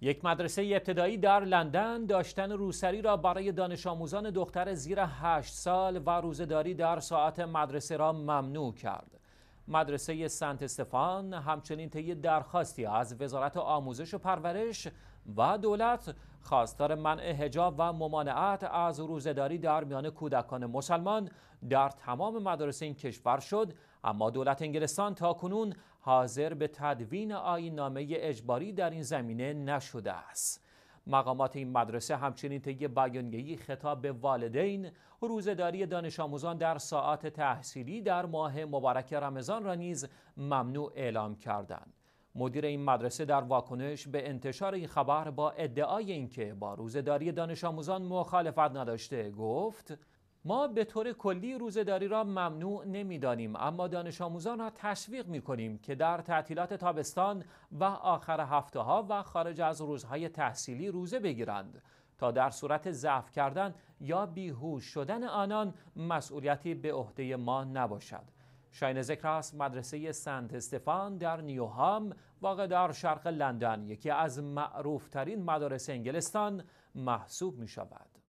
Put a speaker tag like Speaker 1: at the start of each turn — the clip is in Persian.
Speaker 1: یک مدرسه ابتدایی در لندن داشتن روسری را برای دانش آموزان دختر زیر 8 سال و روزداری در ساعت مدرسه را ممنوع کرد. مدرسه سنت استفان همچنین طی درخواستی از وزارت آموزش و پرورش و دولت خواستار منع حجاب و ممانعت از روزداری در میان کودکان مسلمان در تمام مدارس این کشور شد اما دولت انگلستان تا کنون حاضر به تدوین آیین نامه اجباری در این زمینه نشده است مقامات این مدرسه همچنین طی بیانیه‌ای خطاب به والدین روزداری دانش آموزان در ساعات تحصیلی در ماه مبارک رمضان را نیز ممنوع اعلام کردند. مدیر این مدرسه در واکنش به انتشار این خبر با ادعای اینکه با روزداری دانش آموزان مخالفت نداشته گفت ما به طور کلی روزهداری را ممنوع نمیدانیم اما دانش آموزان را تشویق می کنیم که در تعطیلات تابستان و آخر هفته ها و خارج از روزهای تحصیلی روزه بگیرند تا در صورت ضعف کردن یا بیهوش شدن آنان مسئولیتی به عهده ما نباشد شاین ذکر است مدرسه سنت استفان در نیوهام واقع در شرق لندن یکی از معروفترین مدارس انگلستان محسوب می شود.